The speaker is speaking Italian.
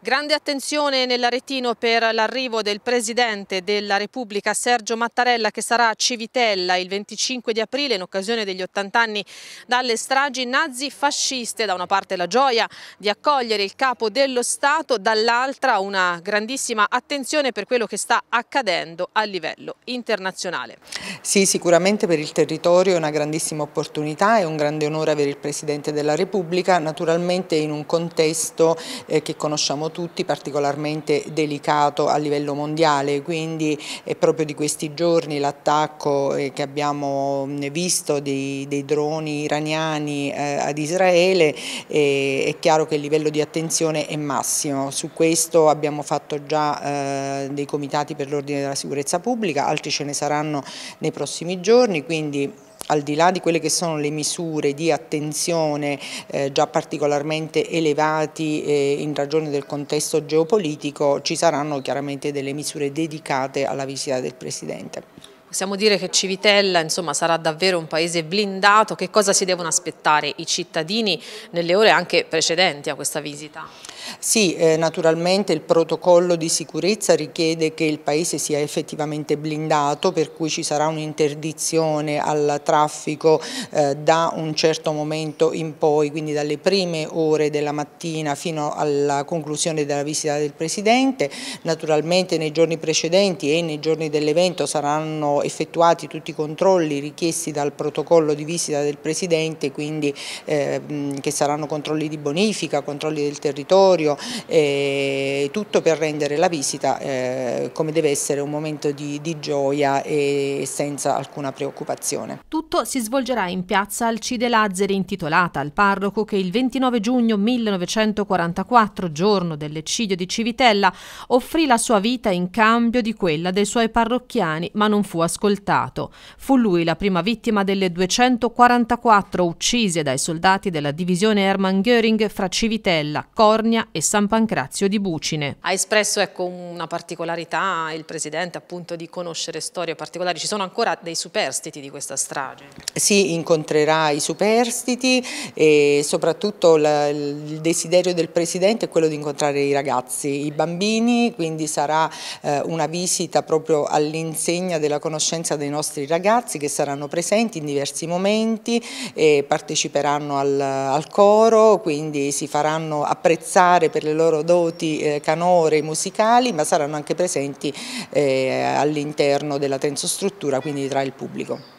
Grande attenzione nell'Aretino per l'arrivo del Presidente della Repubblica Sergio Mattarella che sarà a Civitella il 25 di aprile in occasione degli 80 anni dalle stragi nazi-fasciste. Da una parte la gioia di accogliere il capo dello Stato, dall'altra una grandissima attenzione per quello che sta accadendo a livello internazionale. Sì, sicuramente per il territorio è una grandissima opportunità e un grande onore avere il Presidente della Repubblica, naturalmente in un contesto eh, che conosciamo conosciamo tutti, particolarmente delicato a livello mondiale, quindi è proprio di questi giorni l'attacco eh, che abbiamo visto dei, dei droni iraniani eh, ad Israele, eh, è chiaro che il livello di attenzione è massimo, su questo abbiamo fatto già eh, dei comitati per l'ordine della sicurezza pubblica, altri ce ne saranno nei prossimi giorni, quindi al di là di quelle che sono le misure di attenzione eh, già particolarmente elevati eh, in ragione del contesto geopolitico, ci saranno chiaramente delle misure dedicate alla visita del Presidente. Possiamo dire che Civitella insomma, sarà davvero un paese blindato, che cosa si devono aspettare i cittadini nelle ore anche precedenti a questa visita? Sì, eh, naturalmente il protocollo di sicurezza richiede che il paese sia effettivamente blindato, per cui ci sarà un'interdizione al traffico eh, da un certo momento in poi, quindi dalle prime ore della mattina fino alla conclusione della visita del Presidente. Naturalmente nei giorni precedenti e nei giorni dell'evento saranno effettuati tutti i controlli richiesti dal protocollo di visita del Presidente, quindi eh, che saranno controlli di bonifica, controlli del territorio, eh, tutto per rendere la visita eh, come deve essere un momento di, di gioia e senza alcuna preoccupazione. Tutto si svolgerà in piazza Alcide Lazzari intitolata al parroco che il 29 giugno 1944, giorno dell'eccidio di Civitella, offrì la sua vita in cambio di quella dei suoi parrocchiani ma non fu a ascoltato. Fu lui la prima vittima delle 244 uccise dai soldati della divisione Hermann Göring fra Civitella, Cornia e San Pancrazio di Bucine. Ha espresso ecco, una particolarità il Presidente appunto di conoscere storie particolari. Ci sono ancora dei superstiti di questa strage? Sì, incontrerà i superstiti e soprattutto la, il desiderio del Presidente è quello di incontrare i ragazzi, i bambini, quindi sarà eh, una visita proprio all'insegna della conoscenza conoscenza dei nostri ragazzi che saranno presenti in diversi momenti e parteciperanno al, al coro, quindi si faranno apprezzare per le loro doti eh, canore musicali, ma saranno anche presenti eh, all'interno della tensostruttura, quindi tra il pubblico.